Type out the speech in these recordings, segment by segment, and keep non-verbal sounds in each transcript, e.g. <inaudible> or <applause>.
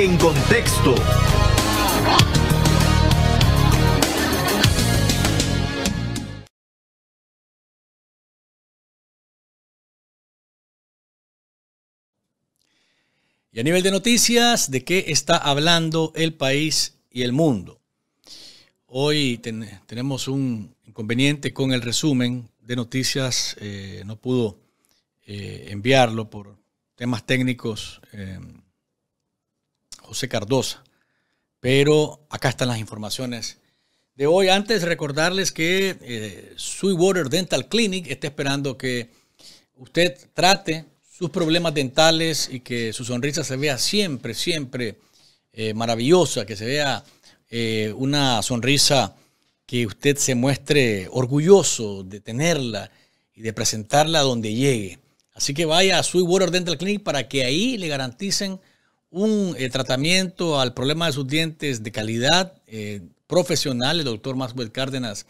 En contexto. Y a nivel de noticias, ¿de qué está hablando el país y el mundo? Hoy tenemos un inconveniente con el resumen de noticias. Eh, no pudo eh, enviarlo por temas técnicos. Eh, José Cardosa. Pero acá están las informaciones de hoy. Antes recordarles que eh, Sweetwater Dental Clinic está esperando que usted trate sus problemas dentales y que su sonrisa se vea siempre, siempre eh, maravillosa, que se vea eh, una sonrisa que usted se muestre orgulloso de tenerla y de presentarla donde llegue. Así que vaya a Sweetwater Dental Clinic para que ahí le garanticen un eh, tratamiento al problema de sus dientes de calidad eh, profesional. El doctor Maxwell Cárdenas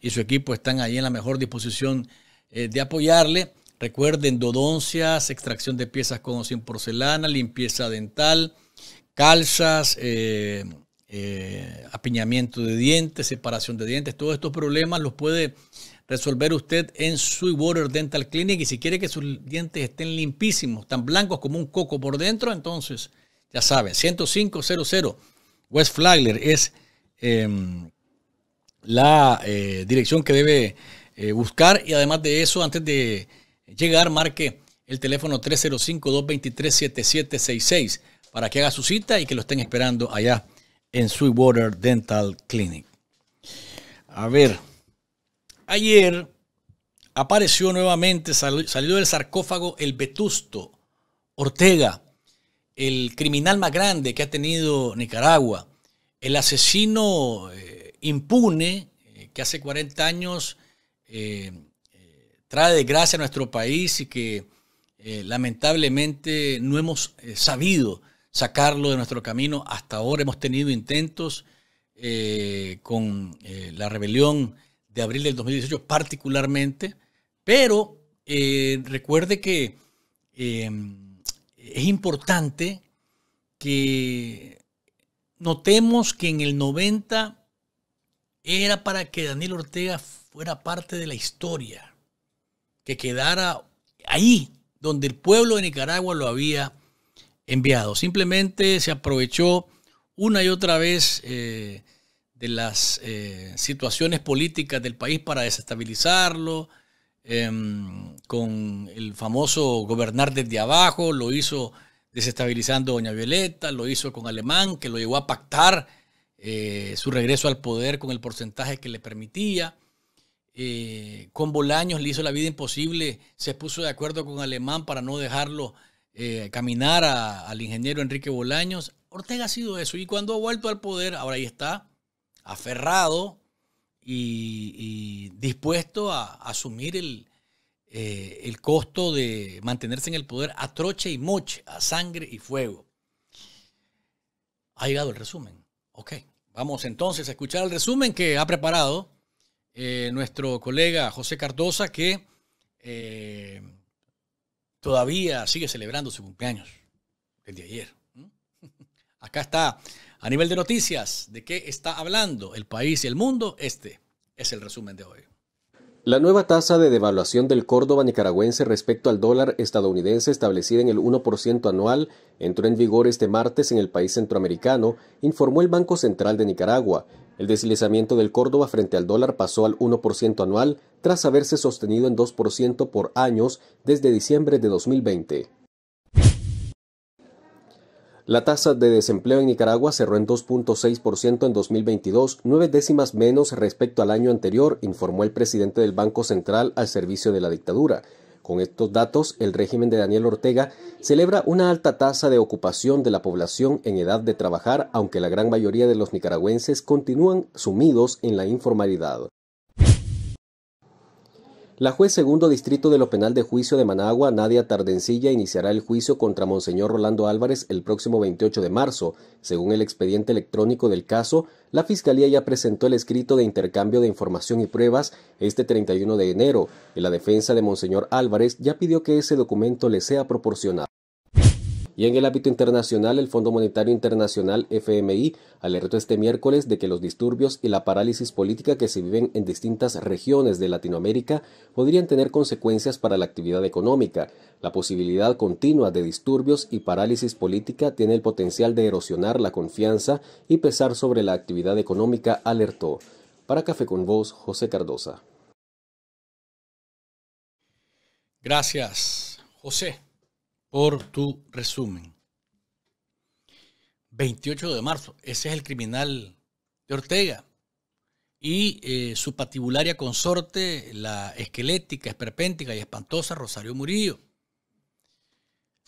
y su equipo están ahí en la mejor disposición eh, de apoyarle. Recuerden, dodoncias, extracción de piezas con o sin porcelana, limpieza dental, calzas, apiñamiento de dientes, separación de dientes. Todos estos problemas los puede resolver usted en Sweetwater Dental Clinic. Y si quiere que sus dientes estén limpísimos, tan blancos como un coco por dentro, entonces ya sabe, 10500 West Flagler es em, la eh, dirección que debe eh, buscar. Y además de eso, antes de llegar, marque el teléfono 305-223-7766 para que haga su cita y que lo estén esperando allá en Sweetwater Dental Clinic. A ver. Ayer apareció nuevamente, salió del sarcófago el vetusto Ortega, el criminal más grande que ha tenido Nicaragua, el asesino eh, impune eh, que hace 40 años eh, trae desgracia a nuestro país y que lamentablemente no hemos sabido sacarlo de nuestro camino. Hasta ahora hemos tenido intentos con la rebelión de abril del 2018 particularmente, pero eh, recuerde que em, es importante que notemos que en el 90 era para que Daniel Ortega fuera parte de la historia, que quedara ahí donde el pueblo de Nicaragua lo había enviado. Simplemente se aprovechó una y otra vez eh, de las eh, situaciones políticas del país para desestabilizarlo, em, con el famoso gobernar desde abajo, lo hizo desestabilizando a Doña Violeta, lo hizo con Alemán, que lo llevó a pactar eh, su regreso al poder con el porcentaje que le permitía. Eh, con Bolaños le hizo la vida imposible, se puso de acuerdo con Alemán para no dejarlo caminar al ingeniero Enrique Bolaños. Ortega ha sido eso y cuando ha vuelto al poder, ahora ahí está, aferrado y, dispuesto a, asumir eh, el, costo de mantenerse en el poder a troche y moche, a sangre y fuego. Ha llegado el resumen. Ok, vamos entonces a escuchar el resumen que ha preparado eh, nuestro colega José Cardosa, que eh, todavía sigue celebrando su cumpleaños el de ayer. <laughs> Acá está a nivel de noticias, ¿de qué está hablando el país y el mundo? Este es el resumen de hoy. La nueva tasa de devaluación del Córdoba nicaragüense respecto al dólar estadounidense establecida en el 1% anual entró en vigor este martes en el país centroamericano, informó el Banco Central de Nicaragua. El deslizamiento del Córdoba frente al dólar pasó al 1% anual tras haberse sostenido en 2% por años desde diciembre de 2020. La tasa de desempleo en Nicaragua cerró en 2.6% en 2022, nueve décimas menos respecto al año anterior, informó el presidente del Banco Central al servicio de la dictadura. Con estos datos, el régimen de Daniel Ortega celebra una alta tasa de ocupación de la población en edad de trabajar, aunque la gran mayoría de los nicaragüenses continúan sumidos en la informalidad. La juez segundo distrito de lo penal de juicio de Managua, Nadia Tardencilla, iniciará el juicio contra Monseñor Rolando Álvarez el próximo 28 de marzo. Según el expediente electrónico del caso, la Fiscalía ya presentó el escrito de intercambio de información y pruebas este 31 de enero. y la defensa de Monseñor Álvarez ya pidió que ese documento le sea proporcionado. Y en el ámbito internacional, el Fondo Monetario Internacional FMI alertó este miércoles de que los disturbios y la parálisis política que se viven en distintas regiones de Latinoamérica podrían tener consecuencias para la actividad económica. La posibilidad continua de disturbios y parálisis política tiene el potencial de erosionar la confianza y pesar sobre la actividad económica, alertó. Para Café con Voz, José Cardosa. Gracias, José por tu resumen. 28 de marzo, ese es el criminal de Ortega. Y eh, su patibularia consorte, la esquelética, esperpéntica y espantosa Rosario Murillo.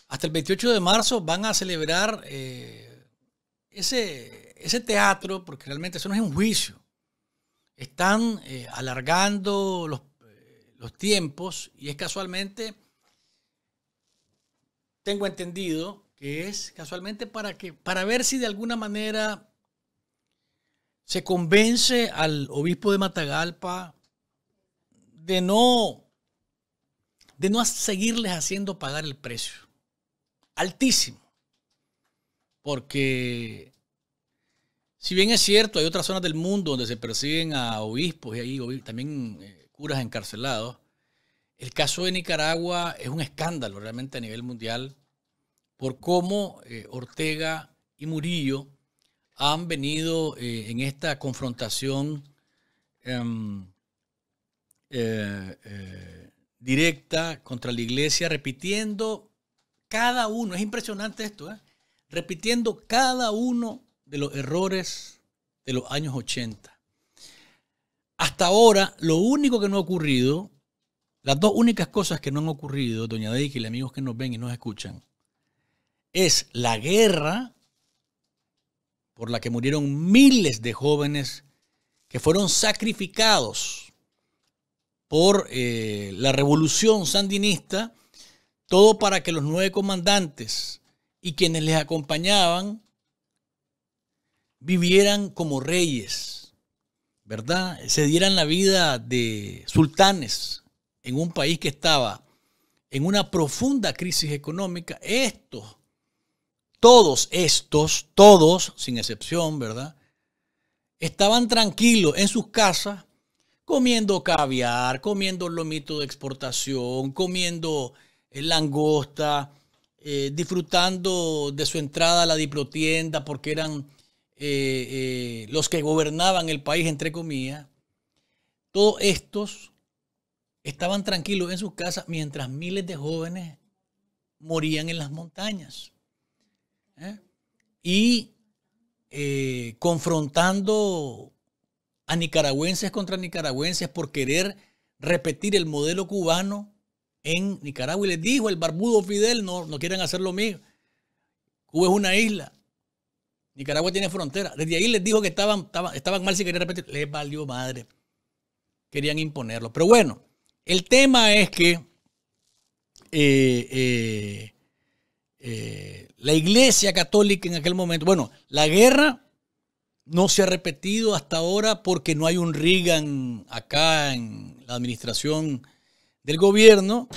Hasta el 28 de marzo van a celebrar eh, ese, ese teatro, porque realmente eso no es un juicio. Están eh, alargando los, los tiempos y es casualmente tengo entendido que es casualmente para, que, para ver si de alguna manera se convence al obispo de Matagalpa de no, de no seguirles haciendo pagar el precio. Altísimo. Porque si bien es cierto, hay otras zonas del mundo donde se persiguen a obispos y ahí también eh, curas encarcelados, el caso de Nicaragua es un escándalo realmente a nivel mundial por cómo eh, Ortega y Murillo han venido eh, en esta confrontación em, eh, directa contra la iglesia, repitiendo cada uno, es impresionante esto, repitiendo cada uno de los errores de los años 80. Hasta ahora, lo único que no ha ocurrido las dos únicas cosas que no han ocurrido, doña Deiki y los amigos que nos ven y nos escuchan, es la guerra por la que murieron miles de jóvenes que fueron sacrificados por eh, la revolución sandinista, todo para que los nueve comandantes y quienes les acompañaban vivieran como reyes, ¿verdad? Se dieran la vida de sultanes, en un país que estaba en una profunda crisis económica, estos, todos estos, todos, sin excepción, ¿verdad? Estaban tranquilos en sus casas, comiendo caviar, comiendo lomito de exportación, comiendo eh, langosta, eh, disfrutando de su entrada a la diplotienda porque eran eh, los que gobernaban el país, entre comillas. Todos estos estaban tranquilos en sus casas mientras miles de jóvenes morían en las montañas. ¿eh? Y eh, confrontando a nicaragüenses contra nicaragüenses por querer repetir el modelo cubano en Nicaragua. Y les dijo el barbudo Fidel, no, no quieren hacer lo mismo. Cuba es una isla. Nicaragua tiene frontera. Desde ahí les dijo que estaban, estaban mal si querían repetir. Les valió madre. Querían imponerlo. Pero bueno, el tema es que eh, eh, eh, la Iglesia Católica en aquel momento, bueno, la guerra no se ha repetido hasta ahora porque no hay un Reagan acá en la administración del gobierno.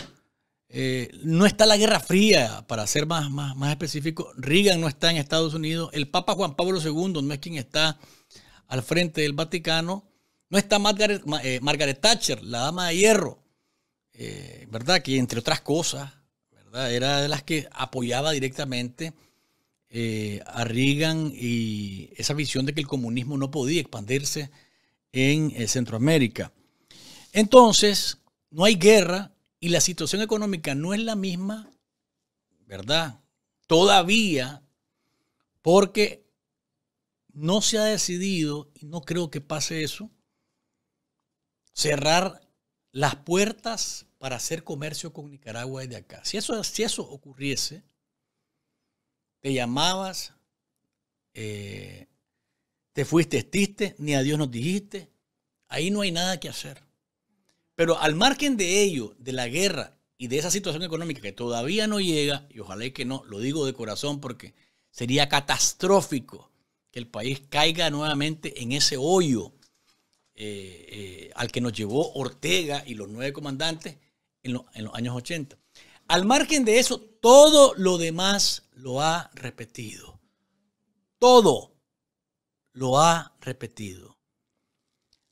no está la Guerra Fría, para ser más, más, específico. Reagan no está en Estados Unidos. El Papa Juan Pablo II no es quien está al frente del Vaticano. No está Margaret Thatcher, la dama de hierro. Eh, ¿verdad? Que entre otras cosas, ¿verdad? Era de las que apoyaba directamente eh, a Reagan y esa visión de que el comunismo no podía expandirse en eh, Centroamérica. Entonces, no hay guerra y la situación económica no es la misma, ¿verdad? Todavía, porque no se ha decidido, y no creo que pase eso, cerrar las puertas para hacer comercio con Nicaragua desde acá. Si eso, si eso ocurriese, te llamabas, eh, te fuiste, estiste, ni a Dios nos dijiste, ahí no hay nada que hacer. Pero al margen de ello, de la guerra y de esa situación económica que todavía no llega, y ojalá que no, lo digo de corazón porque sería catastrófico que el país caiga nuevamente en ese hoyo eh, eh, al que nos llevó Ortega y los nueve comandantes en, los años 80. Al margen de eso, todo lo demás lo ha repetido. Todo lo ha repetido.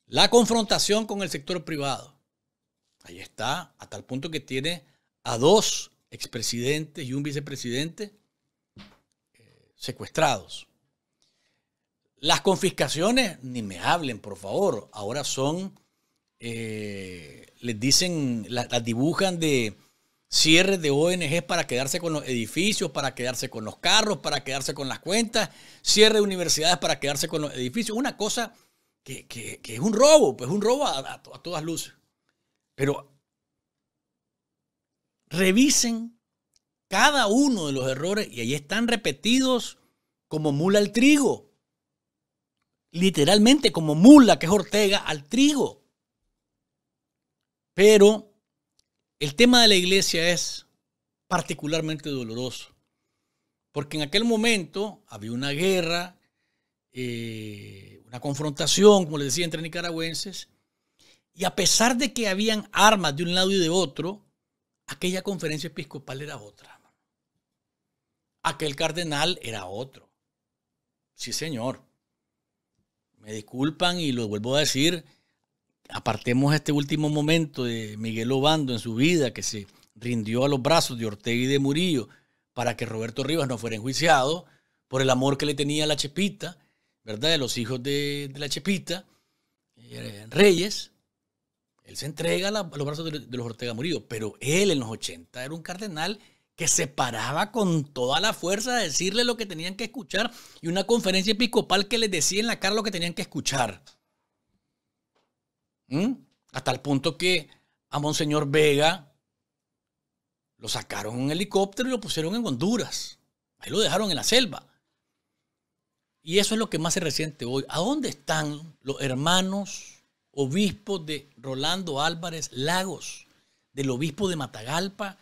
La confrontación con el sector privado. Ahí está, a tal punto que tiene a dos expresidentes y un vicepresidente eh, secuestrados. Las confiscaciones, ni me hablen, por favor, ahora son eh, les dicen, las, dibujan de cierre de ONG para quedarse con los edificios, para quedarse con los carros, para quedarse con las cuentas, cierre de universidades para quedarse con los edificios. Una cosa que, es un robo, pues un robo a todas luces. Pero revisen cada uno de los errores y ahí están repetidos como mula al trigo. Literalmente como mula que es Ortega al trigo. Pero el tema de la iglesia es particularmente doloroso, porque en aquel momento había una guerra, eh, una confrontación, como les decía, entre nicaragüenses, y a pesar de que habían armas de un lado y de otro, aquella conferencia episcopal era otra. Aquel cardenal era otro. Sí, señor. Me disculpan y lo vuelvo a decir, apartemos este último momento de Miguel Obando en su vida, que se rindió a los brazos de Ortega y de Murillo para que Roberto Rivas no fuera enjuiciado por el amor que le tenía a la Chepita, ¿verdad? De los hijos de, la Chepita, eh, Reyes. Él se entrega a, los brazos de, los Ortega Murillo, pero él en los 80 era un cardenal que se paraba con toda la fuerza a decirle lo que tenían que escuchar y una conferencia episcopal que les decía en la cara lo que tenían que escuchar. Hasta ¿Mm? el punto que a Monseñor Vega lo sacaron en un helicóptero y lo pusieron en Honduras. Ahí lo dejaron en la selva. Y eso es lo que más se reciente hoy. ¿A dónde están los hermanos obispos de Rolando Álvarez Lagos, del obispo de Matagalpa,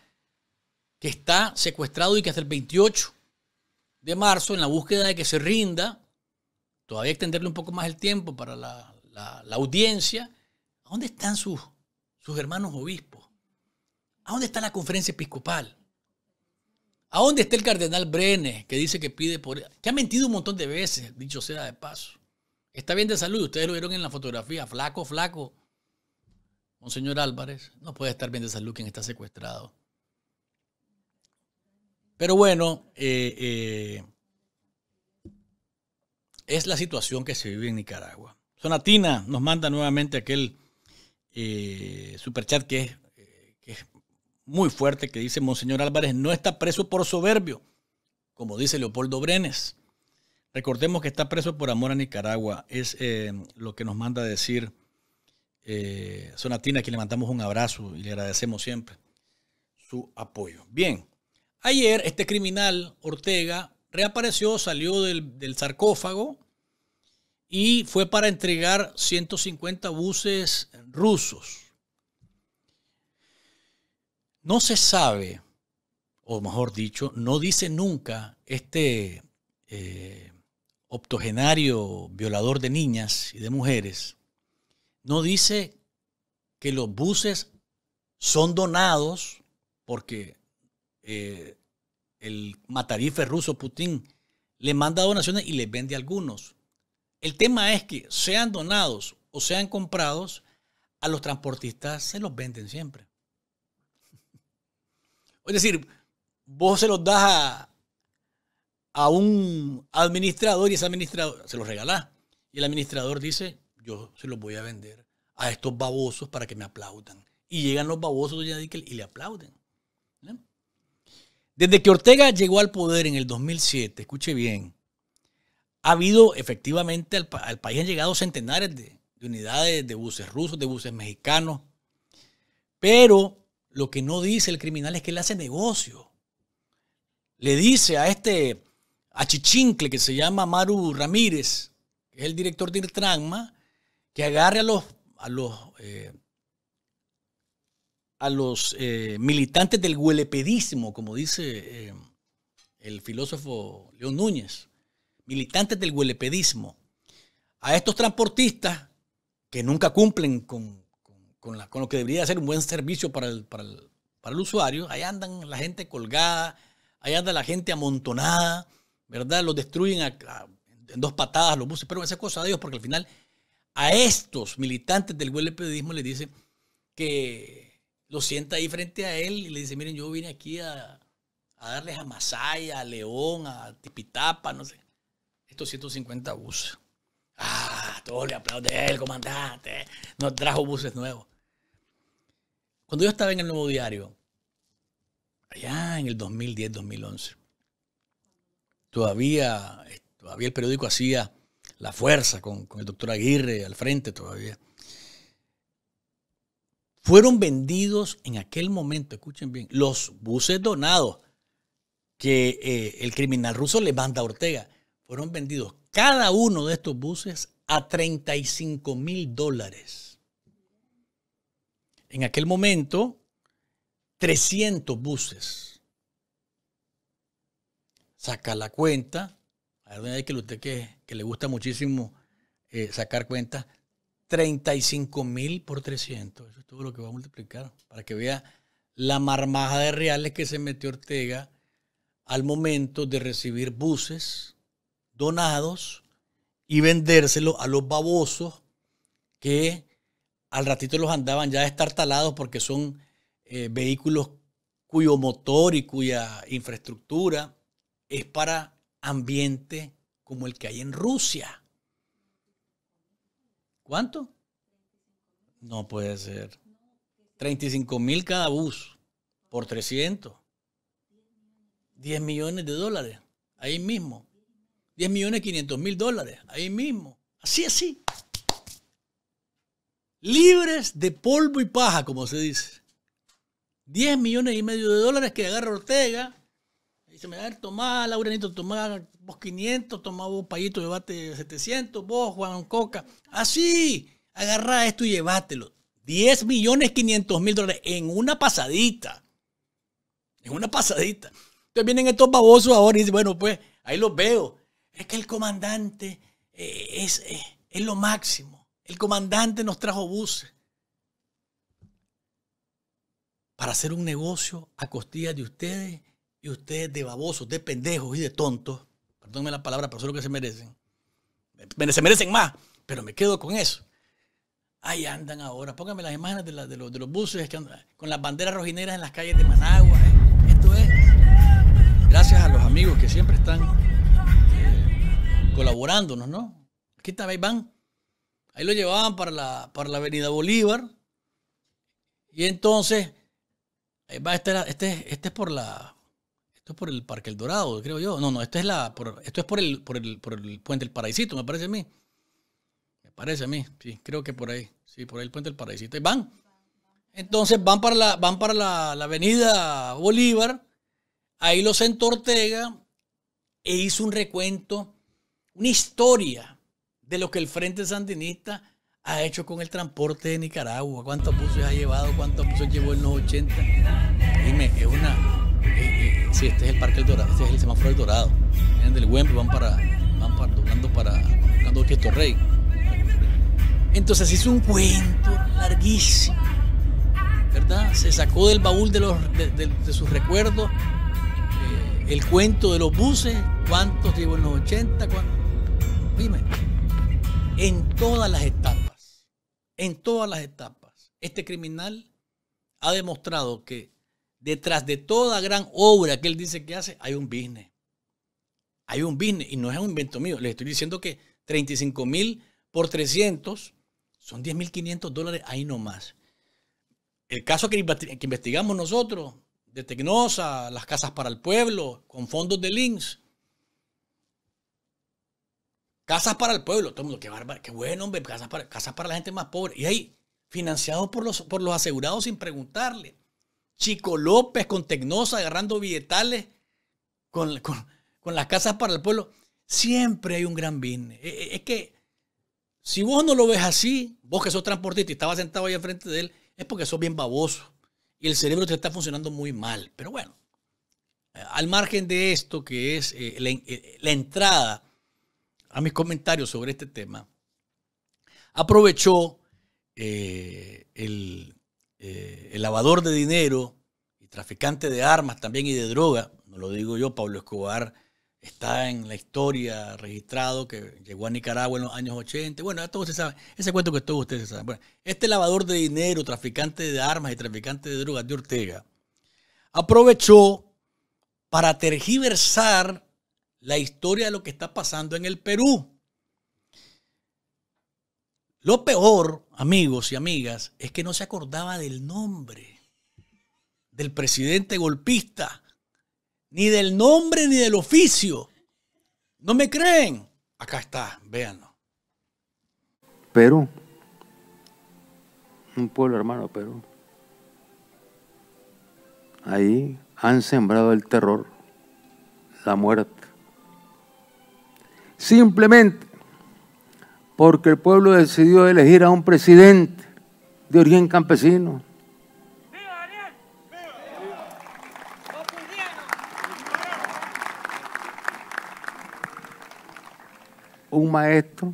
que está secuestrado y que hasta el 28 de marzo, en la búsqueda de que se rinda, todavía extenderle un poco más el tiempo para la audiencia, ¿A dónde están sus, sus hermanos obispos? ¿A dónde está la conferencia episcopal? ¿A dónde está el cardenal Brenes que dice que pide por... que ha mentido un montón de veces, dicho sea de paso? Está bien de salud, ustedes lo vieron en la fotografía, flaco, flaco. Monseñor Álvarez no puede estar bien de salud quien está secuestrado. Pero bueno, eh, eh, es la situación que se vive en Nicaragua. Sonatina nos manda nuevamente aquel eh, superchat eh, que es, muy fuerte, que dice Monseñor Álvarez, no está preso por soberbio, como dice Leopoldo Brenes. Recordemos que está preso por amor a Nicaragua, es eh, lo que nos manda a decir eh, Sonatina, que le mandamos un abrazo y le agradecemos siempre su apoyo. Bien, ayer este criminal Ortega reapareció, salió del, del sarcófago y fue para entregar 150 buses rusos. No se sabe, o mejor dicho, no dice nunca este eh, optogenario violador de niñas y de mujeres, no dice que los buses son donados porque eh, el matarife ruso Putin le manda donaciones y le vende algunos. El tema es que sean donados o sean comprados, a los transportistas se los venden siempre. Es decir, vos se los das a, un administrador y ese administrador se los regala Y el administrador dice, yo se los voy a vender a estos babosos para que me aplaudan. Y llegan los babosos de y le aplauden. Desde que Ortega llegó al poder en el 2007, escuche bien, ha habido efectivamente al país han llegado centenares de, de unidades de buses rusos, de buses mexicanos. Pero lo que no dice el criminal es que le hace negocio. Le dice a este achichincle que se llama Maru Ramírez, que es el director de Irtranma, que agarre a los, a los, eh, a los eh, militantes del huelepedismo, como dice eh, el filósofo León Núñez, militantes del huelepedismo, a estos transportistas que nunca cumplen con, lo que debería ser un buen servicio para el, usuario, ahí andan la gente colgada, ahí anda la gente amontonada, ¿verdad? Los destruyen en dos patadas los buses, pero esa cosa de Dios, porque al final a estos militantes del huelepedismo les dice que lo sienta ahí frente a él y le dice, miren, yo vine aquí a, a darles a Masaya, a León, a Tipitapa, no sé, estos 150 buses. ¡Ah! le aplaude el comandante, nos trajo buses nuevos. Cuando yo estaba en el Nuevo Diario, allá en el 2010, 2011, todavía, eh, todavía el periódico hacía la fuerza con, el doctor Aguirre al frente todavía. Fueron vendidos en aquel momento, escuchen bien, los buses donados que eh, el criminal ruso le manda a Ortega. Fueron vendidos cada uno de estos buses a 35 mil dólares. En aquel momento, 300 buses. Saca la cuenta. A ver, que usted que, que le gusta muchísimo eh, sacar cuentas. 35 mil por 300. Eso es todo lo que va a multiplicar. Para que vea la marmaja de reales que se metió Ortega al momento de recibir buses donados y vendérselo a los babosos que al ratito los andaban ya estar talados porque son eh, vehículos cuyo motor y cuya infraestructura es para ambiente como el que hay en Rusia. ¿Cuánto? No puede ser. 35 mil cada bus por 300. 10 millones de dólares. Ahí mismo. 10 millones 500 mil dólares, ahí mismo. Así, así. Libres de polvo y paja, como se dice. 10 millones y medio de dólares que agarra Ortega. Dice, me da tomá, Laurenito, toma, vos 500, tomá vos Payito, llevate 700, vos Juan Coca. Así, agarra esto y llévatelo. 10 millones 500 mil dólares en una pasadita. En una pasadita. Entonces vienen estos babosos ahora y dicen, bueno, pues ahí los veo es que el comandante eh, es, eh, es, lo máximo. El comandante nos trajo buses para hacer un negocio a costillas de ustedes y ustedes de babosos, de pendejos y de tontos. Perdónme la palabra, pero eso es lo que se merecen. Se merecen más, pero me quedo con eso. Ahí andan ahora. Pónganme las imágenes de, los, de los, buses con las banderas rojineras en las calles de Managua. ¿eh? Esto es gracias a los amigos que siempre están colaborándonos, ¿no? Aquí ahí? van. Ahí lo llevaban para la, para la Avenida Bolívar. Y entonces, ahí va, este, este, este es por la. Esto es por el Parque El Dorado, creo yo. No, no, esto es la. Por, esto es por el, por el, por el Puente El Paraísito, me parece a mí. Me parece a mí, sí, creo que por ahí. Sí, por ahí el Puente El Paraísito. Ahí van. Entonces van para la, van para la, la avenida Bolívar, ahí los entortega e hizo un recuento una historia de lo que el Frente Sandinista ha hecho con el transporte de Nicaragua, cuántos buses ha llevado, cuántos buses llevó en los 80. Dime, es una... Eh, eh, si este es el Parque del Dorado, este es el semáforo del Dorado. Vienen del Wembley, van para... van para, tocando para... Rey. Entonces hizo un cuento larguísimo, ¿verdad? Se sacó del baúl de, los, de, sus recuerdos eh, el cuento de los buses, cuántos llevó en los 80, cuántos en todas las etapas, en todas las etapas, este criminal ha demostrado que detrás de toda gran obra que él dice que hace, hay un business. Hay un business y no es un invento mío. Les estoy diciendo que 35 mil por 300 son 10 mil 500 dólares ahí nomás. El caso que investigamos nosotros de Tecnosa, las casas para el pueblo, con fondos de links, Casas para el pueblo. Todo el mundo, qué bárbaro, qué bueno, hombre. Casas para, para la gente más pobre. Y ahí, financiados por los, por los asegurados sin preguntarle. Chico López con Tecnosa agarrando billetales con, las casas para el pueblo. Siempre hay un gran bien. E, e, es que si vos no lo ves así, vos que sos transportista y estabas sentado ahí enfrente frente de él, es porque sos bien baboso y el cerebro te está funcionando muy mal. Pero bueno, eh, al margen de esto que es eh, eh, la, entrada a mis comentarios sobre este tema, aprovechó eh, eh, el, lavador de dinero y traficante de armas también y de droga, no lo digo yo, Pablo Escobar está en la historia registrado que llegó a Nicaragua en los años 80. Bueno, ya todos se saben, ese cuento que todos ustedes saben. este lavador de dinero, traficante de armas y traficante de drogas de Ortega, aprovechó para tergiversar la historia de lo que está pasando en el Perú. Lo peor, amigos y amigas, es que no se acordaba del nombre del presidente golpista, ni del nombre ni del oficio. ¿No me creen? Acá está, véanlo. Perú. Un pueblo hermano, Perú. Ahí han sembrado el terror, la muerte simplemente porque el pueblo decidió elegir a un presidente de origen campesino. Un maestro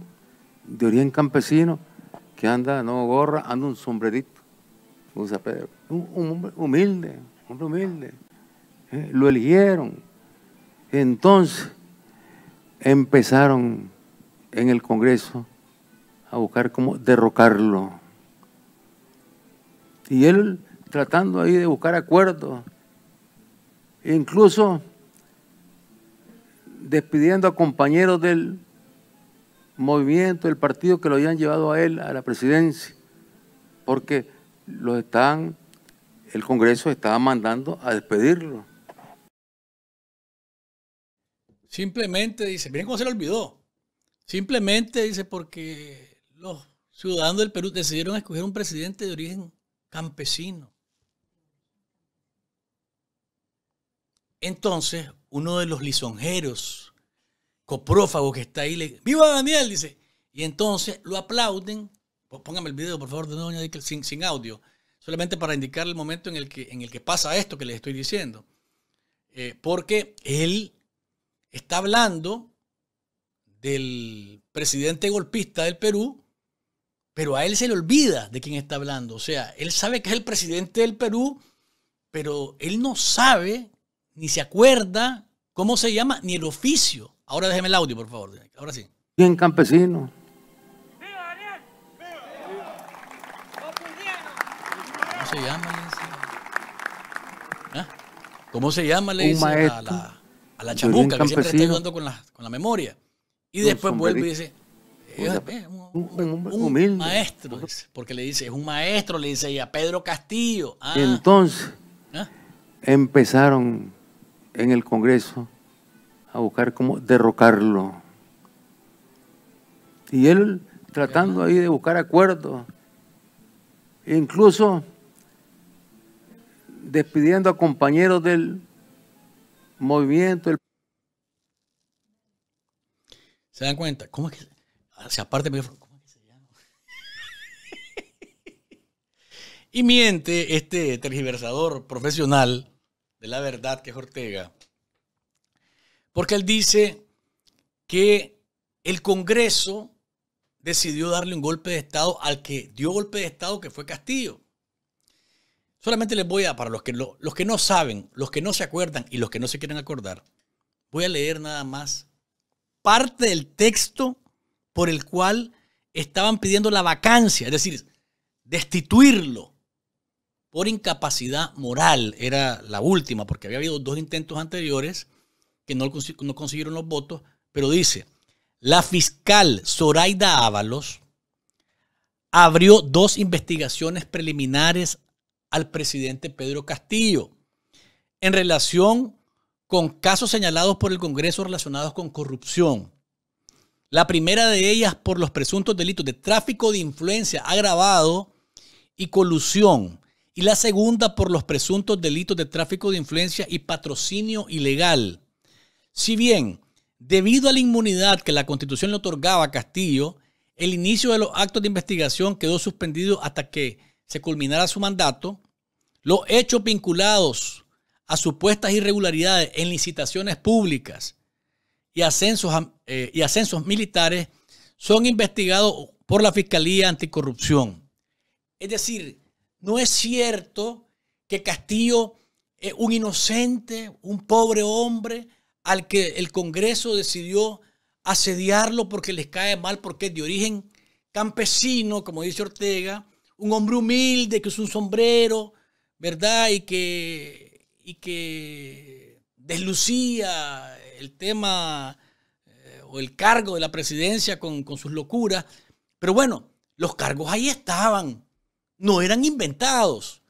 de origen campesino que anda, no gorra, anda un sombrerito, Un, hombre humilde, un hombre humilde. Eh, lo eligieron. Entonces, empezaron en el Congreso a buscar cómo derrocarlo. Y él tratando ahí de buscar acuerdos, incluso despidiendo a compañeros del movimiento, del partido que lo habían llevado a él a la presidencia, porque los están, el Congreso estaba mandando a despedirlo. Simplemente dice, miren cómo se le olvidó. Simplemente dice porque los ciudadanos del Perú decidieron escoger un presidente de origen campesino. Entonces, uno de los lisonjeros, coprófago que está ahí, le ¡Viva Daniel! dice. Y entonces lo aplauden. Póngame el video, por favor, de nuevo, sin, sin audio. Solamente para indicar el momento en el que, en el que pasa esto que les estoy diciendo. Eh, porque él está hablando del presidente golpista del Perú, pero a él se le olvida de quién está hablando. O sea, él sabe que es el presidente del Perú, pero él no sabe ni se acuerda cómo se llama ni el oficio. Ahora déjeme el audio, por favor. Ahora sí. Bien campesino. ¿Cómo se llama? ¿Cómo se llama? Le dice la chamuca, que siempre está jugando con la, memoria. Y después vuelve y dice, es, eh, un, maestro, porque le dice, es un maestro, le dice a Pedro Castillo. Ah. Entonces, ¿Ah? empezaron en el Congreso a buscar cómo derrocarlo. Y él tratando ahí de buscar acuerdos, incluso despidiendo a compañeros del movimiento. ¿Se dan cuenta? ¿Cómo que ah, aparte ¿Cómo es que se llama? <laughs> y miente este tergiversador profesional de la verdad que es Ortega. Porque él dice que el Congreso decidió darle un golpe de Estado al que dio golpe de Estado, que fue Castillo. Solamente les voy a, para los que, los que no saben, los que no se acuerdan y los que no se quieren acordar, voy a leer nada más parte del texto por el cual estaban pidiendo la vacancia, es decir, destituirlo por incapacidad moral. Era la última, porque había habido dos intentos anteriores que no, no consiguieron los votos, pero dice, la fiscal Zoraida Ábalos abrió dos investigaciones preliminares al presidente Pedro Castillo en relación con casos señalados por el Congreso relacionados con corrupción. La primera de ellas por los presuntos delitos de tráfico de influencia agravado y colusión. Y la segunda por los presuntos delitos de tráfico de influencia y patrocinio ilegal. Si bien, debido a la inmunidad que la Constitución le otorgaba a Castillo, el inicio de los actos de investigación quedó suspendido hasta que se su mandato, los hechos vinculados a supuestas irregularidades en licitaciones públicas y ascensos, eh, y ascensos militares son investigados por la Fiscalía Anticorrupción. Es decir, no es cierto que Castillo es un inocente, un pobre hombre al que el Congreso decidió asediarlo porque les cae mal, porque es de origen campesino, como dice Ortega, un hombre humilde que es un sombrero, ¿verdad? Y que, y que deslucía el tema eh, o el cargo de la presidencia con, sus locuras. Pero bueno, los cargos ahí estaban, no eran inventados.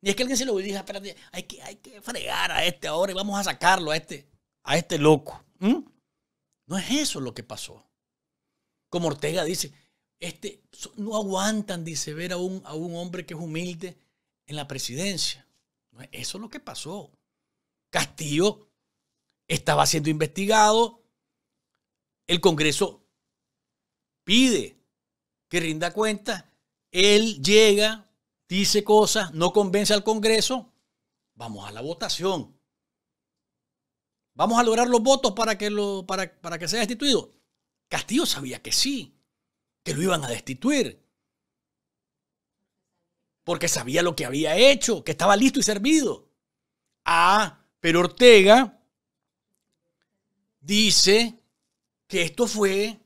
Y es que alguien se lo dijo, espérate, hay que, hay que fregar a este ahora y vamos a sacarlo a este, a este loco. No es eso lo que pasó. Como Ortega dice, este, no aguantan, dice, ver a un, a un hombre que es humilde en la presidencia. Eso es lo que pasó. Castillo estaba siendo investigado. El Congreso pide que rinda cuenta. Él llega, dice cosas, no convence al Congreso. Vamos a la votación. Vamos a lograr los votos para que, lo, para, para que sea destituido. Castillo sabía que sí que lo iban a destituir. Porque sabía lo que había hecho, que estaba listo y servido. Ah, pero Ortega dice que esto fue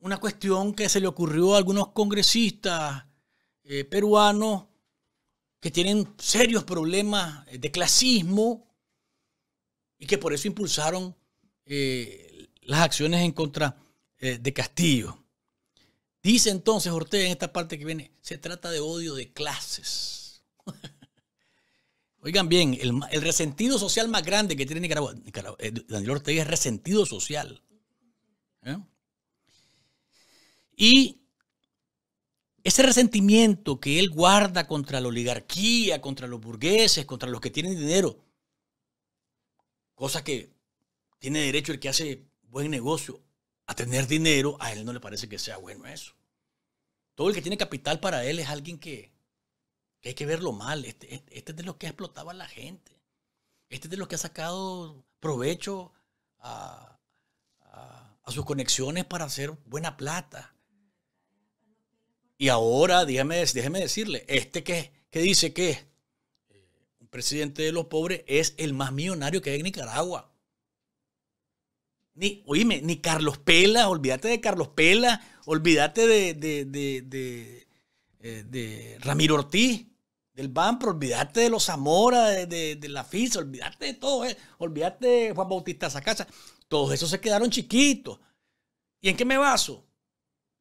una cuestión que se le ocurrió a algunos congresistas eh, peruanos que tienen serios problemas eh, de clasismo y que por eso impulsaron eh, las acciones en contra de Castillo. Dice entonces Ortega en esta parte que viene, se trata de odio de clases. <laughs> Oigan bien, el, resentido social más grande que tiene Nicaragua, eh, Daniel Ortega es resentido social. ¿eh? Y ese resentimiento que él guarda contra la oligarquía, contra los burgueses, contra los que tienen dinero, cosa que tiene derecho el que hace buen negocio a tener dinero, a él no le parece que sea bueno eso. Todo el que tiene capital para él es alguien que, hay que verlo mal. Este, este es de los que ha explotado a la gente. Este es de los que ha sacado provecho a, sus conexiones para hacer buena plata. Y ahora, déjeme, decirle, este que, que dice que eh, un presidente de los pobres es el más millonario que hay en Nicaragua. Ni, oíme, ni Carlos Pela, olvídate de Carlos Pela, olvídate de, de, eh, Ramiro Ortiz, del Banpro, olvídate de los Zamora, de, la FISA, olvídate de todo, eh, olvídate de Juan Bautista Sacasa. Todos esos se quedaron chiquitos. ¿Y en qué me baso?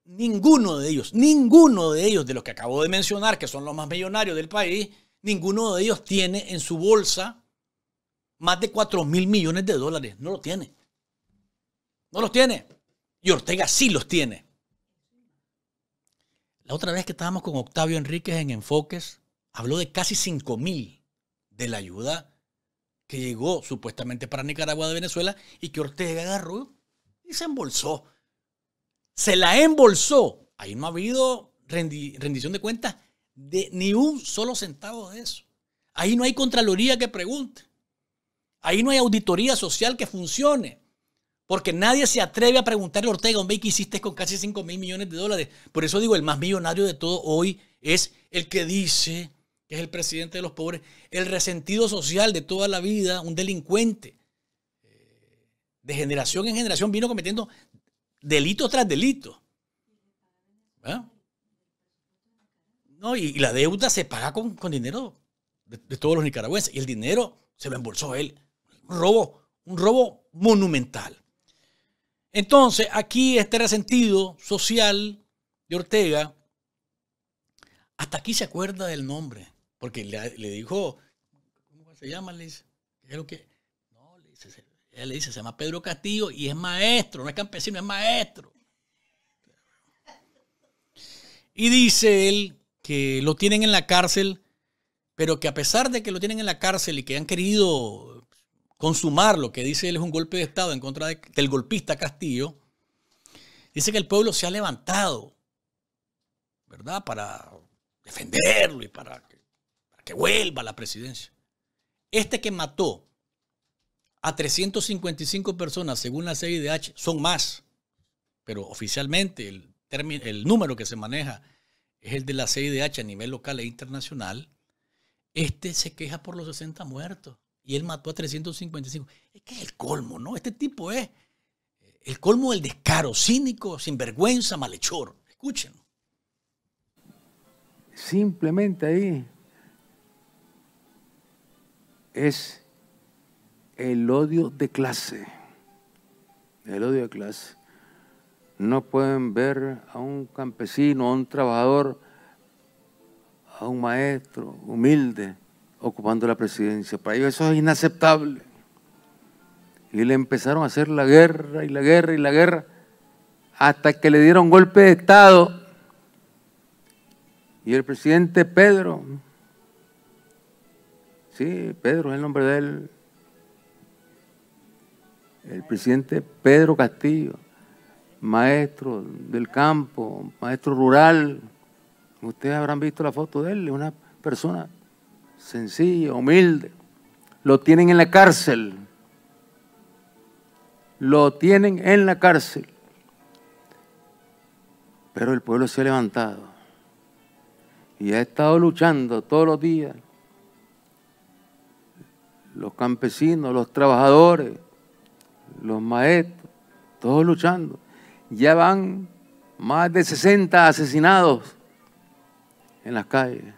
Ninguno de ellos, ninguno de ellos de los que acabo de mencionar, que son los más millonarios del país, ninguno de ellos tiene en su bolsa más de 4 mil millones de dólares. No lo tiene. No los tiene. Y Ortega sí los tiene. La otra vez que estábamos con Octavio Enríquez en Enfoques, habló de casi 5 mil de la ayuda que llegó supuestamente para Nicaragua de Venezuela y que Ortega agarró y se embolsó. Se la embolsó. Ahí no ha habido rendición de cuentas de ni un solo centavo de eso. Ahí no hay contraloría que pregunte. Ahí no hay auditoría social que funcione. Porque nadie se atreve a preguntarle a Ortega, hombre, ¿qué hiciste con casi 5 mil millones de dólares? Por eso digo, el más millonario de todo hoy es el que dice que es el presidente de los pobres, el resentido social de toda la vida, un delincuente. De generación en generación vino cometiendo delito tras delito. ¿Ah? No, y, la deuda se paga con, dinero de, de, todos los nicaragüenses. Y el dinero se lo embolsó él. Un robo, un robo monumental. Entonces, aquí este resentido social de Ortega, hasta aquí se acuerda del nombre, porque le, dijo, ¿cómo se llama? Le dice, que, no, le dice, le dice, se llama Pedro Castillo y es maestro, no es campesino, es maestro. Y dice él que lo tienen en la cárcel, pero que a pesar de que lo tienen en la cárcel y que han querido consumar lo que dice él es un golpe de Estado en contra del golpista Castillo, dice que el pueblo se ha levantado, ¿verdad? Para defenderlo y para que, vuelva a la presidencia. Este que mató a 355 personas, según la CIDH, son más, pero oficialmente el, el número que se maneja es el de la CIDH a nivel local e internacional. Este se queja por los 60 muertos y él mató a 355. Es que es el colmo, ¿no? Este tipo es el colmo del descaro, cínico, sinvergüenza, malhechor. Escuchen. Simplemente ahí es el odio de clase. El odio de clase. No pueden ver a un campesino, a un trabajador, a un maestro humilde ocupando la presidencia. Para ellos eso es inaceptable. Y le empezaron a hacer la guerra y la guerra y la guerra hasta que le dieron golpe de Estado. Y el presidente Pedro, sí, Pedro es el nombre de él, el presidente Pedro Castillo, maestro del campo, maestro rural, ustedes habrán visto la foto de él, una persona sencillo, humilde. Lo tienen en la cárcel. Lo tienen en la cárcel. Pero el pueblo se ha levantado y ha estado luchando todos los días. Los campesinos, los trabajadores, los maestros, todos luchando. Ya van más de 60 asesinados en las calles.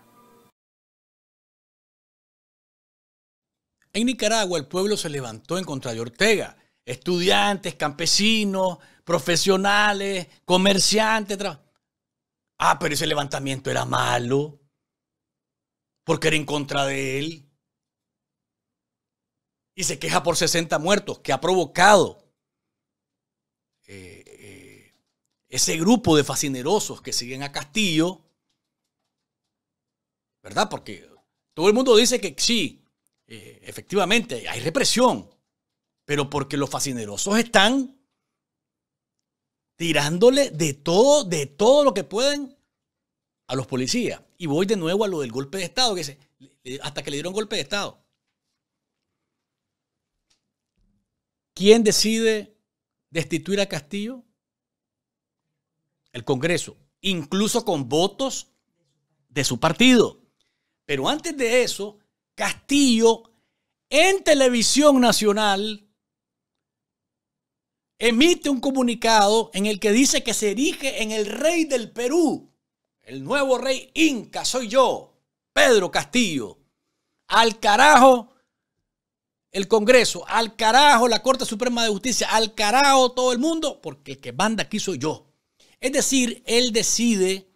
En Nicaragua el pueblo se levantó en contra de Ortega. Estudiantes, campesinos, profesionales, comerciantes. Ah, pero ese levantamiento era malo porque era en contra de él. Y se queja por 60 muertos que ha provocado eh, eh, ese grupo de fascinerosos que siguen a Castillo. ¿Verdad? Porque todo el mundo dice que sí, eh, efectivamente, hay represión, pero porque los fascinerosos están tirándole de todo, de todo lo que pueden a los policías. Y voy de nuevo a lo del golpe de Estado, que hasta que le dieron golpe de Estado. ¿Quién decide destituir a Castillo? El Congreso, incluso con votos de su partido. Pero antes de eso, Castillo en televisión nacional emite un comunicado en el que dice que se erige en el rey del Perú, el nuevo rey inca, soy yo, Pedro Castillo. Al carajo el Congreso, al carajo la Corte Suprema de Justicia, al carajo todo el mundo, porque el que manda aquí soy yo. Es decir, él decide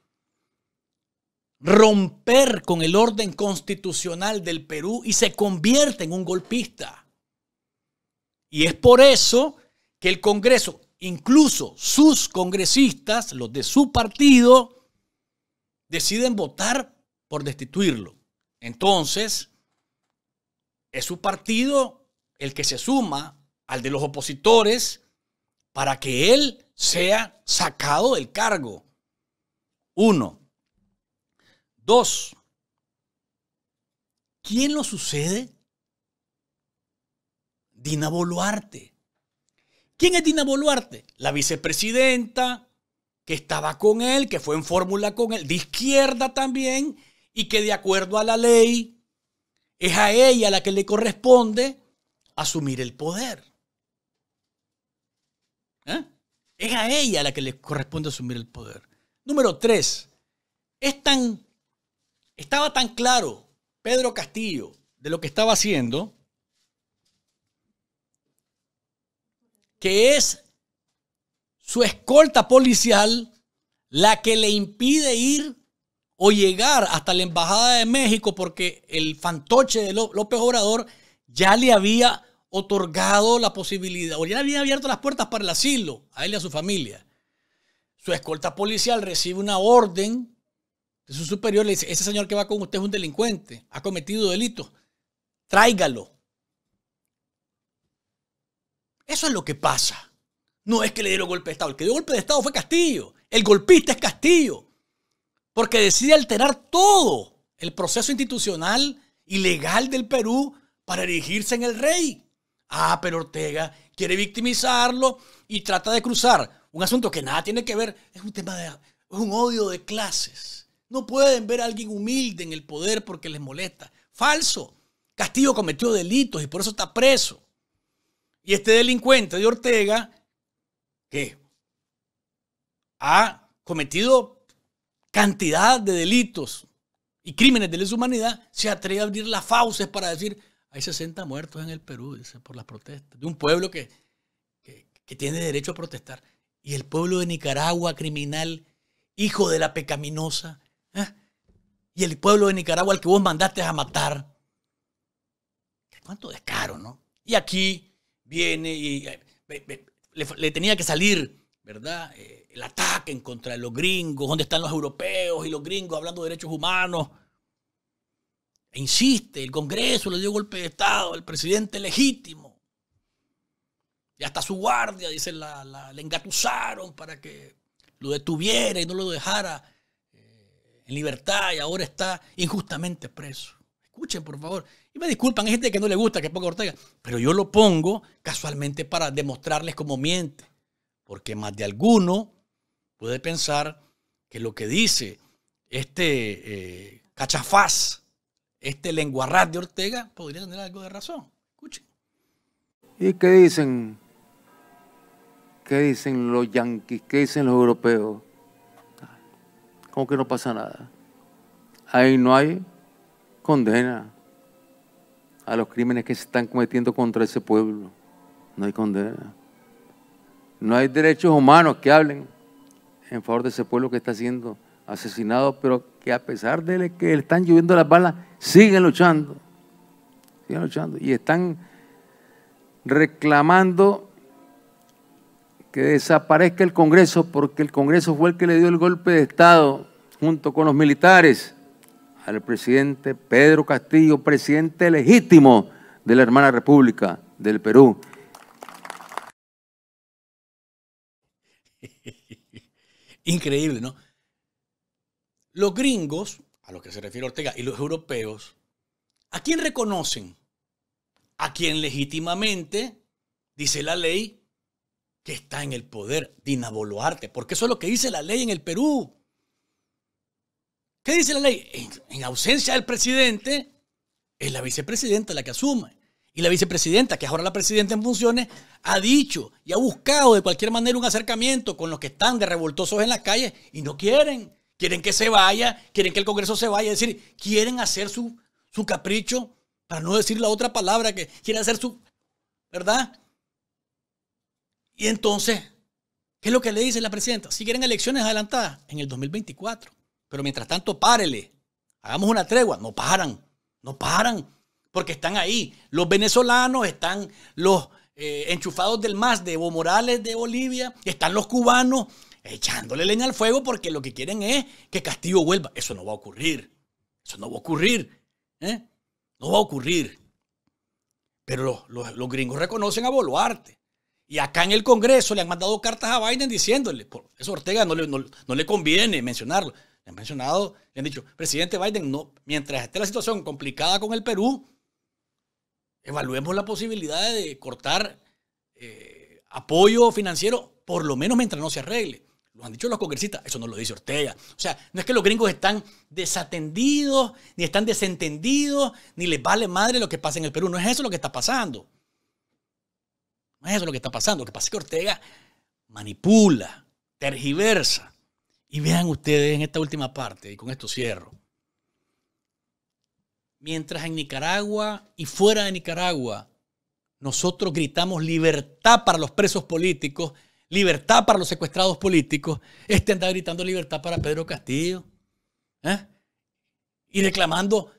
romper con el orden constitucional del Perú y se convierte en un golpista. Y es por eso que el Congreso, incluso sus congresistas, los de su partido, deciden votar por destituirlo. Entonces, es su partido el que se suma al de los opositores para que él sea sacado del cargo. Uno, Dos, ¿quién lo sucede? Dina Boluarte. ¿Quién es Dina Boluarte? La vicepresidenta que estaba con él, que fue en fórmula con él, de izquierda también, y que de acuerdo a la ley es a ella la que le corresponde asumir el poder. ¿Eh? Es a ella la que le corresponde asumir el poder. Número tres, es tan estaba tan claro Pedro Castillo de lo que estaba haciendo que es su escolta policial la que le impide ir o llegar hasta la Embajada de México porque el fantoche de López Obrador ya le había otorgado la posibilidad, o ya le había abierto las puertas para el asilo a él y a su familia. Su escolta policial recibe una orden su superior le dice, ese señor que va con usted es un delincuente, ha cometido delitos, tráigalo. Eso es lo que pasa. No es que le dieron golpe de Estado. El que dio golpe de Estado fue Castillo. El golpista es Castillo. Porque decide alterar todo el proceso institucional y legal del Perú para erigirse en el rey. Ah, pero Ortega quiere victimizarlo y trata de cruzar un asunto que nada tiene que ver. Es un tema de, es un odio de clases. No pueden ver a alguien humilde en el poder porque les molesta. Falso. Castillo cometió delitos y por eso está preso. Y este delincuente de Ortega, que ha cometido cantidad de delitos y crímenes de lesa humanidad, se atreve a abrir las fauces para decir, hay 60 muertos en el Perú, dice, por las protestas, de un pueblo que tiene derecho a protestar. Y el pueblo de Nicaragua, criminal, hijo de la pecaminosa, ¿Eh? Y el pueblo de Nicaragua al que vos mandaste a matar. ¿Cuánto descaro, no? Y aquí viene y eh, le, tenía que salir, ¿verdad? Eh, el ataque en contra los gringos, donde están los europeos y los gringos hablando de derechos humanos. E insiste, el Congreso le dio golpe de Estado, el presidente legítimo. Y hasta su guardia, dice, le engatusaron para que lo detuviera y no lo dejara en libertad y ahora está injustamente preso. Escuchen, por favor. Y me disculpan, hay gente que no le gusta que ponga Ortega, pero yo lo pongo casualmente para demostrarles cómo miente. Porque más de alguno puede pensar que lo que dice este eh, cachafaz, este lenguarraz de Ortega, podría tener algo de razón. Escuchen. ¿Y qué dicen? ¿Qué dicen los yanquis? ¿Qué dicen los europeos? como que no pasa nada. Ahí no hay condena a los crímenes que se están cometiendo contra ese pueblo. No hay condena. No hay derechos humanos que hablen en favor de ese pueblo que está siendo asesinado, pero que a pesar de que le están lloviendo las balas, siguen luchando. Siguen luchando. Y están reclamando que desaparezca el Congreso porque el Congreso fue el que le dio el golpe de Estado junto con los militares al presidente Pedro Castillo, presidente legítimo de la hermana República del Perú. <laughs> Increíble, ¿no? Los gringos, a lo que se refiere Ortega, y los europeos, ¿a quién reconocen? A quien legítimamente, dice la ley, que está en el poder Dina Boluarte, porque eso es lo que dice la ley en el Perú. ¿Qué dice la ley? En, ausencia del presidente, es la vicepresidenta la que asume. Y la vicepresidenta, que es ahora la presidenta en funciones, ha dicho y ha buscado de cualquier manera un acercamiento con los que están de revoltosos en las calles y no quieren. Quieren que se vaya, quieren que el Congreso se vaya. Es decir, quieren hacer su, su capricho, para no decir la otra palabra, que quieren hacer su, ¿verdad? Y entonces, ¿qué es lo que le dice la presidenta? Si quieren elecciones adelantadas, en el 2024. Pero mientras tanto, párele. Hagamos una tregua. No paran, no paran, porque están ahí. Los venezolanos, están los eh, enchufados del MAS de Evo Morales de Bolivia, están los cubanos echándole leña al fuego porque lo que quieren es que Castillo vuelva. Eso no va a ocurrir. Eso no va a ocurrir. ¿eh? No va a ocurrir. Pero los, los, gringos reconocen a Boluarte. Y acá en el Congreso le han mandado cartas a Biden diciéndole, por eso Ortega no le, le conviene mencionarlo. Le han mencionado, le han dicho, presidente Biden, no, mientras esté la situación complicada con el Perú, evaluemos la posibilidad de cortar eh, apoyo financiero, por lo menos mientras no se arregle. Lo han dicho los congresistas, eso no lo dice Ortega. O sea, no es que los gringos están desatendidos, ni están desentendidos, ni les vale madre lo que pasa en el Perú. No es eso lo que está pasando. Eso es lo que está pasando. Lo que pasa es que Ortega manipula, tergiversa. Y vean ustedes en esta última parte, y con esto cierro. Mientras en Nicaragua y fuera de Nicaragua nosotros gritamos libertad para los presos políticos, libertad para los secuestrados políticos, este anda gritando libertad para Pedro Castillo. ¿eh? Y reclamando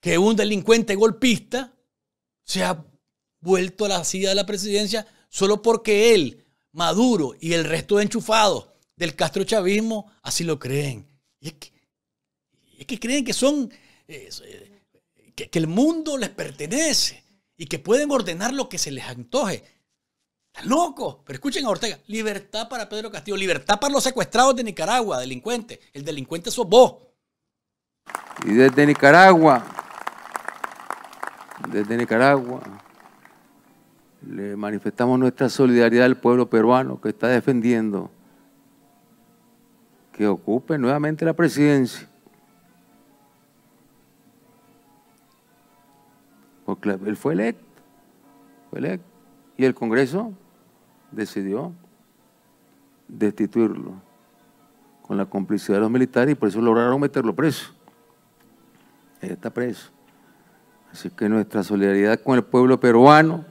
que un delincuente golpista sea vuelto a la silla de la presidencia solo porque él, Maduro y el resto de enchufados del Castro Chavismo, así lo creen. Y es que, creen que son, eh, que, el mundo les pertenece y que pueden ordenar lo que se les antoje. Están locos. Pero escuchen a Ortega. Libertad para Pedro Castillo. Libertad para los secuestrados de Nicaragua, delincuentes. El delincuente sos vos. Y desde Nicaragua, desde Nicaragua, le manifestamos nuestra solidaridad al pueblo peruano que está defendiendo que ocupe nuevamente la presidencia. Porque él fue electo, fue electo. Y el Congreso decidió destituirlo con la complicidad de los militares y por eso lograron meterlo preso. Él está preso. Así que nuestra solidaridad con el pueblo peruano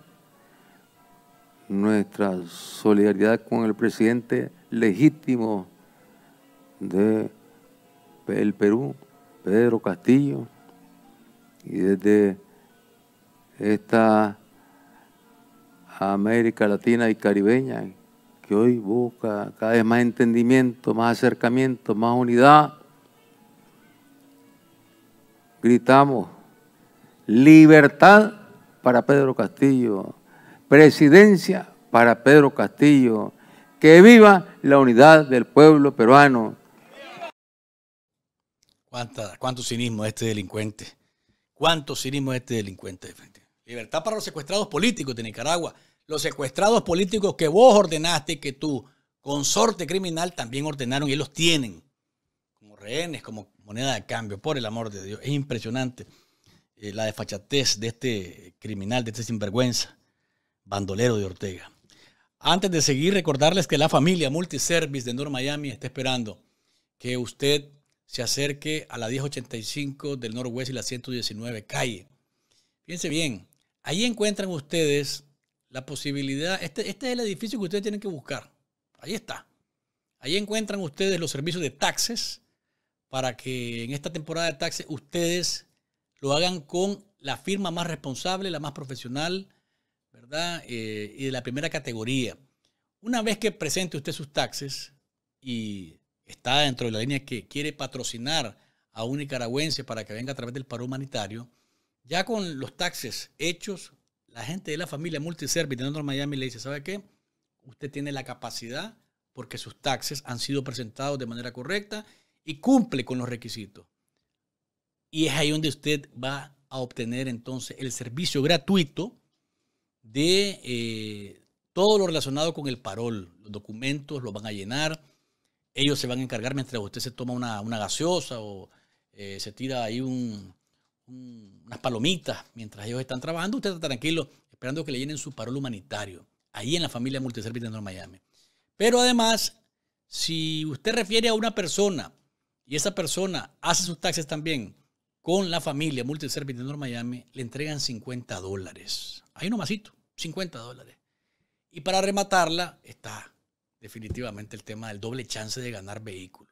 nuestra solidaridad con el presidente legítimo del el Perú, Pedro Castillo, y desde esta América Latina y Caribeña, que hoy busca cada vez más entendimiento, más acercamiento, más unidad, gritamos libertad para Pedro Castillo, presidencia para Pedro Castillo. Que viva la unidad del pueblo peruano. ¿Cuánto cinismo este delincuente? ¿Cuánto cinismo este delincuente? Libertad para los secuestrados políticos de Nicaragua. Los secuestrados políticos que vos ordenaste que tu consorte criminal también ordenaron y los tienen como rehenes, como moneda de cambio, por el amor de Dios. Es impresionante eh, la desfachatez de este criminal, de este sinvergüenza bandolero de Ortega. Antes de seguir, recordarles que la familia Multiservice de North Miami está esperando que usted se acerque a la 1085 del Noroeste y la 119 calle. Piense bien, ahí encuentran ustedes la posibilidad, este, este es el edificio que ustedes tienen que buscar, ahí está. Ahí encuentran ustedes los servicios de taxes para que en esta temporada de taxes ustedes lo hagan con la firma más responsable, la más profesional, eh, y de la primera categoría. Una vez que presente usted sus taxes y está dentro de la línea que quiere patrocinar a un nicaragüense para que venga a través del paro humanitario, ya con los taxes hechos, la gente de la familia Multiservice de Miami le dice, ¿sabe qué? Usted tiene la capacidad porque sus taxes han sido presentados de manera correcta y cumple con los requisitos. Y es ahí donde usted va a obtener entonces el servicio gratuito de eh, todo lo relacionado con el parol. Los documentos los van a llenar, ellos se van a encargar mientras usted se toma una, gaseosa o eh, se tira ahí unas palomitas mientras ellos están trabajando. Usted está tranquilo esperando que le llenen su parol humanitario ahí en la familia Multiservice de Miami. Pero además, si usted refiere a una persona y esa persona hace sus taxes también con la familia Multiservice de Miami, le entregan 50 dólares. Ahí nomasito. 50 dólares. Y para rematarla está definitivamente el tema del doble chance de ganar vehículo.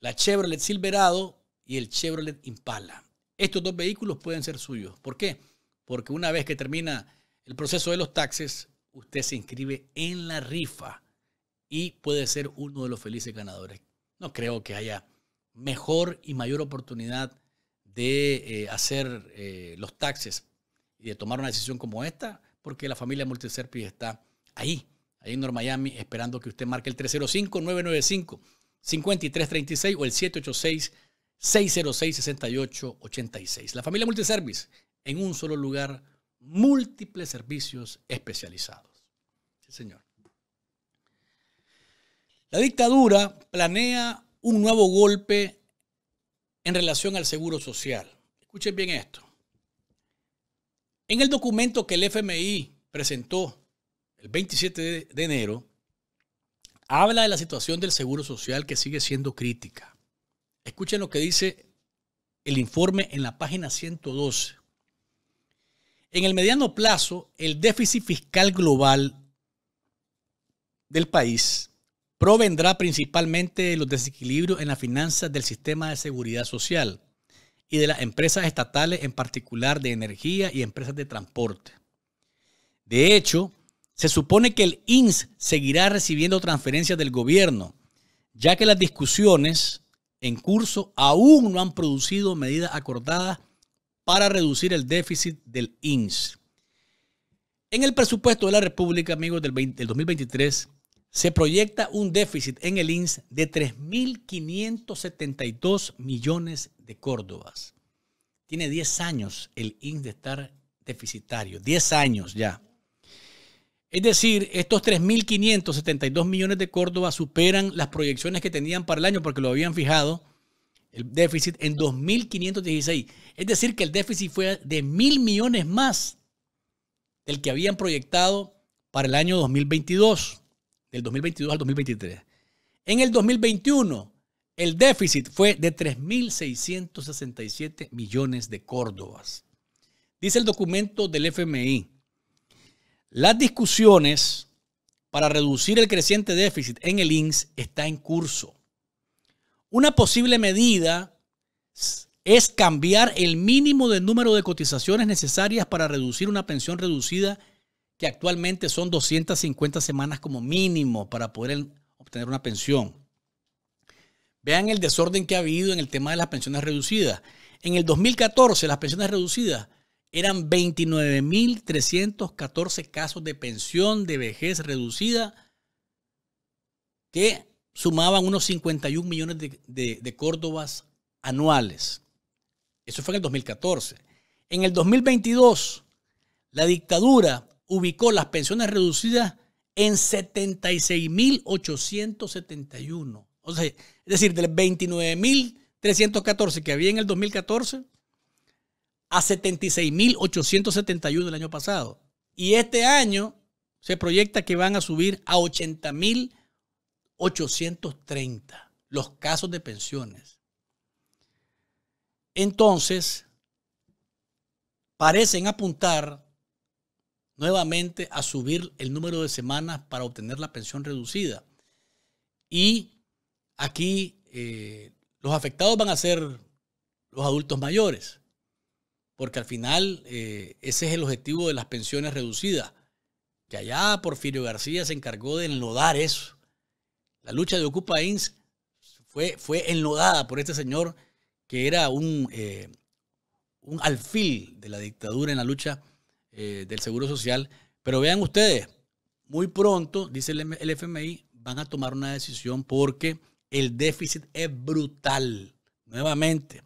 La Chevrolet Silverado y el Chevrolet Impala. Estos dos vehículos pueden ser suyos. ¿Por qué? Porque una vez que termina el proceso de los taxes, usted se inscribe en la rifa y puede ser uno de los felices ganadores. No creo que haya mejor y mayor oportunidad de eh, hacer eh, los taxes y de tomar una decisión como esta porque la familia Multiservice está ahí, ahí en North Miami, esperando que usted marque el 305-995-5336 o el 786-606-6886. La familia Multiservice, en un solo lugar, múltiples servicios especializados. Sí, señor. La dictadura planea un nuevo golpe en relación al seguro social. Escuchen bien esto. En el documento que el FMI presentó el 27 de enero, habla de la situación del Seguro Social que sigue siendo crítica. Escuchen lo que dice el informe en la página 112. En el mediano plazo, el déficit fiscal global del país provendrá principalmente de los desequilibrios en las finanzas del sistema de seguridad social y de las empresas estatales, en particular de energía y empresas de transporte. De hecho, se supone que el INS seguirá recibiendo transferencias del gobierno, ya que las discusiones en curso aún no han producido medidas acordadas para reducir el déficit del INS. En el presupuesto de la República, amigos, del, del 2023, se proyecta un déficit en el INS de 3.572 millones de córdobas. Tiene 10 años el INS de estar deficitario, 10 años ya. Es decir, estos 3.572 millones de Córdobas superan las proyecciones que tenían para el año porque lo habían fijado el déficit en 2.516. Es decir, que el déficit fue de mil millones más del que habían proyectado para el año 2022 del 2022 al 2023. En el 2021, el déficit fue de 3.667 millones de córdobas. Dice el documento del FMI, las discusiones para reducir el creciente déficit en el INS está en curso. Una posible medida es cambiar el mínimo de número de cotizaciones necesarias para reducir una pensión reducida que actualmente son 250 semanas como mínimo para poder obtener una pensión. Vean el desorden que ha habido en el tema de las pensiones reducidas. En el 2014 las pensiones reducidas eran 29.314 casos de pensión de vejez reducida que sumaban unos 51 millones de, córdobas anuales. Eso fue en el 2014. En el 2022, la dictadura ubicó las pensiones reducidas en 76.871. O sea, es decir, del 29.314 que había en el 2014 a 76.871 el año pasado. Y este año se proyecta que van a subir a 80.830 los casos de pensiones. Entonces, parecen apuntar nuevamente a subir el número de semanas para obtener la pensión reducida. Y aquí eh, los afectados van a ser los adultos mayores, porque al final eh, ese es el objetivo de las pensiones reducidas, que allá Porfirio García se encargó de enlodar eso. La lucha de Ocupa Ins Fue, fue enlodada por este señor que era un, eh, un alfil de la dictadura en la lucha eh, del Seguro Social. Pero vean ustedes, muy pronto, dice el FMI, van a tomar una decisión porque el déficit es brutal. Nuevamente,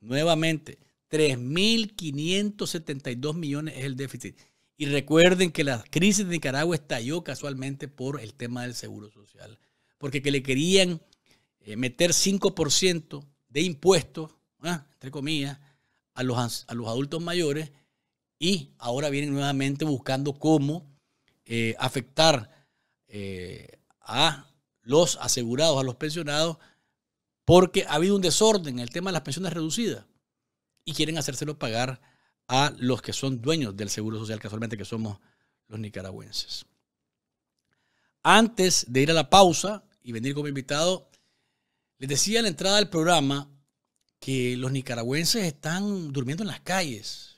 nuevamente, 3.572 millones es el déficit. Y recuerden que la crisis de Nicaragua estalló casualmente por el tema del Seguro Social, porque que le querían eh, meter 5% de impuestos, ah, entre comillas, a los, a los adultos mayores y ahora vienen nuevamente buscando cómo eh, afectar eh, a los asegurados, a los pensionados, porque ha habido un desorden en el tema de las pensiones reducidas y quieren hacérselo pagar a los que son dueños del Seguro Social, casualmente que somos los nicaragüenses. Antes de ir a la pausa y venir como invitado, les decía a la entrada del programa que los nicaragüenses están durmiendo en las calles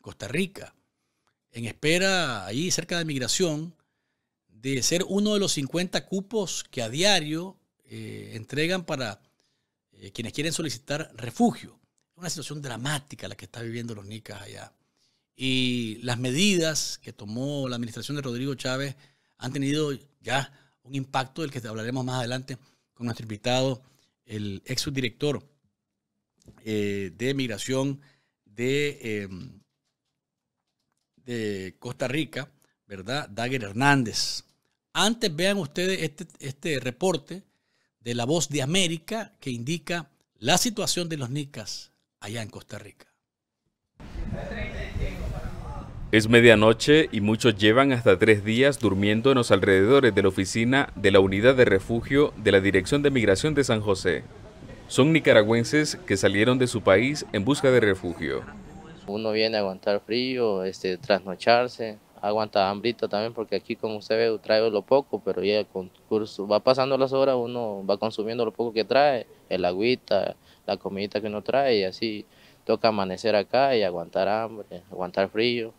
Costa Rica, en espera ahí cerca de migración, de ser uno de los 50 cupos que a diario eh, entregan para eh, quienes quieren solicitar refugio. Es una situación dramática la que está viviendo los nicas allá. Y las medidas que tomó la administración de Rodrigo Chávez han tenido ya un impacto del que hablaremos más adelante con nuestro invitado, el ex eh, de migración de em, eh, Costa Rica, ¿verdad? Dagger Hernández. Antes vean ustedes este, este reporte de La Voz de América que indica la situación de los nicas allá en Costa Rica. Es medianoche y muchos llevan hasta tres días durmiendo en los alrededores de la oficina de la Unidad de Refugio de la Dirección de Migración de San José. Son nicaragüenses que salieron de su país en busca de refugio. Uno viene a aguantar frío, este, trasnocharse, aguanta hambrito también, porque aquí, como usted ve, trae lo poco, pero ya con curso, va pasando las horas, uno va consumiendo lo poco que trae, el agüita, la comidita que uno trae, y así toca amanecer acá y aguantar hambre, aguantar frío.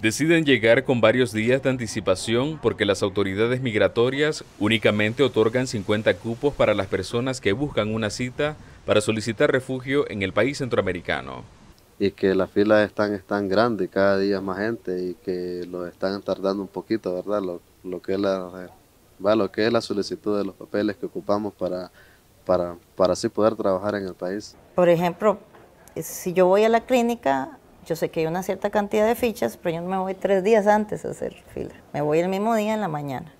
Deciden llegar con varios días de anticipación porque las autoridades migratorias únicamente otorgan 50 cupos para las personas que buscan una cita para solicitar refugio en el país centroamericano y que las filas están, están grandes, cada día más gente y que lo están tardando un poquito, ¿verdad? Lo, que es la lo que es la solicitud de los papeles que ocupamos para, para, para así poder trabajar en el país. Por ejemplo, si yo voy a la clínica, yo sé que hay una cierta cantidad de fichas, pero yo no me voy tres días antes a hacer fila, me voy el mismo día en la mañana.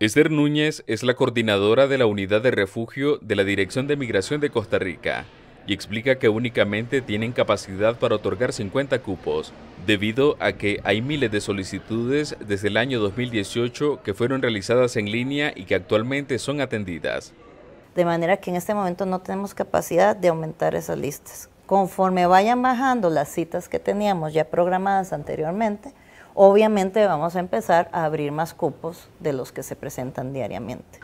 Esther Núñez es la coordinadora de la Unidad de Refugio de la Dirección de Migración de Costa Rica y explica que únicamente tienen capacidad para otorgar 50 cupos, debido a que hay miles de solicitudes desde el año 2018 que fueron realizadas en línea y que actualmente son atendidas. De manera que en este momento no tenemos capacidad de aumentar esas listas. Conforme vayan bajando las citas que teníamos ya programadas anteriormente, obviamente vamos a empezar a abrir más cupos de los que se presentan diariamente.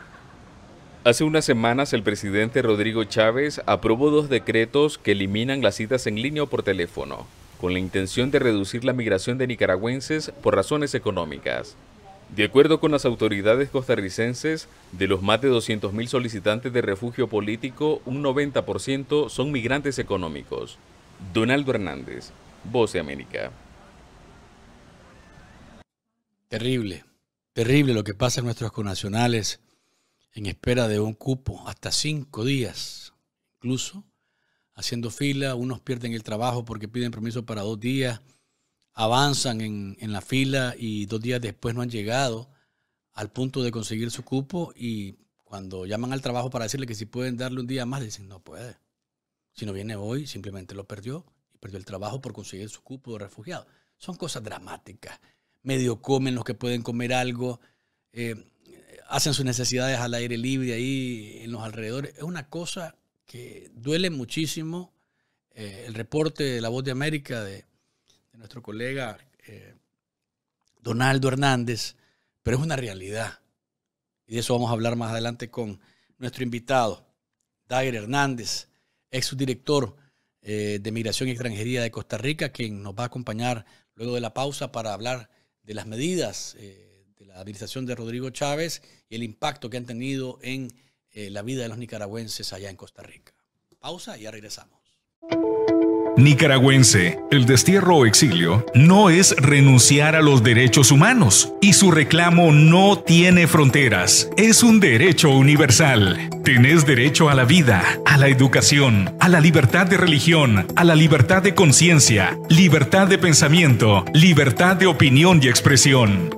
Hace unas semanas el presidente Rodrigo Chávez aprobó dos decretos que eliminan las citas en línea o por teléfono, con la intención de reducir la migración de nicaragüenses por razones económicas. De acuerdo con las autoridades costarricenses, de los más de 200.000 solicitantes de refugio político, un 90% son migrantes económicos. Donaldo Hernández, de América. Terrible, terrible lo que pasa en nuestros connacionales en espera de un cupo, hasta cinco días incluso, haciendo fila, unos pierden el trabajo porque piden permiso para dos días, avanzan en, la fila y dos días después no han llegado al punto de conseguir su cupo y cuando llaman al trabajo para decirle que si pueden darle un día más, le dicen no puede. Si no viene hoy, simplemente lo perdió y perdió el trabajo por conseguir su cupo de refugiado. Son cosas dramáticas. Medio comen los que pueden comer algo. Eh, hacen sus necesidades al aire libre ahí en los alrededores. Es una cosa que duele muchísimo eh, el reporte de La Voz de América de, nuestro colega eh, Donaldo Hernández, pero es una realidad. Y de eso vamos a hablar más adelante con nuestro invitado, Dagger Hernández, ex eh, de Migración y Extranjería de Costa Rica, quien nos va a acompañar luego de la pausa para hablar de las medidas la administración de Rodrigo Chávez y el impacto que han tenido en eh, la vida de los nicaragüenses allá en Costa Rica. Pausa y ya regresamos. Nicaragüense, el destierro o exilio no es renunciar a los derechos humanos y su reclamo no tiene fronteras, es un derecho universal. Tenés derecho a la vida, a la educación, a la libertad de religión, a la libertad de conciencia, libertad de pensamiento, libertad de opinión y expresión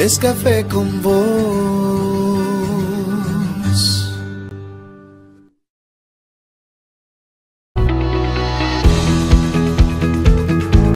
es café con vos.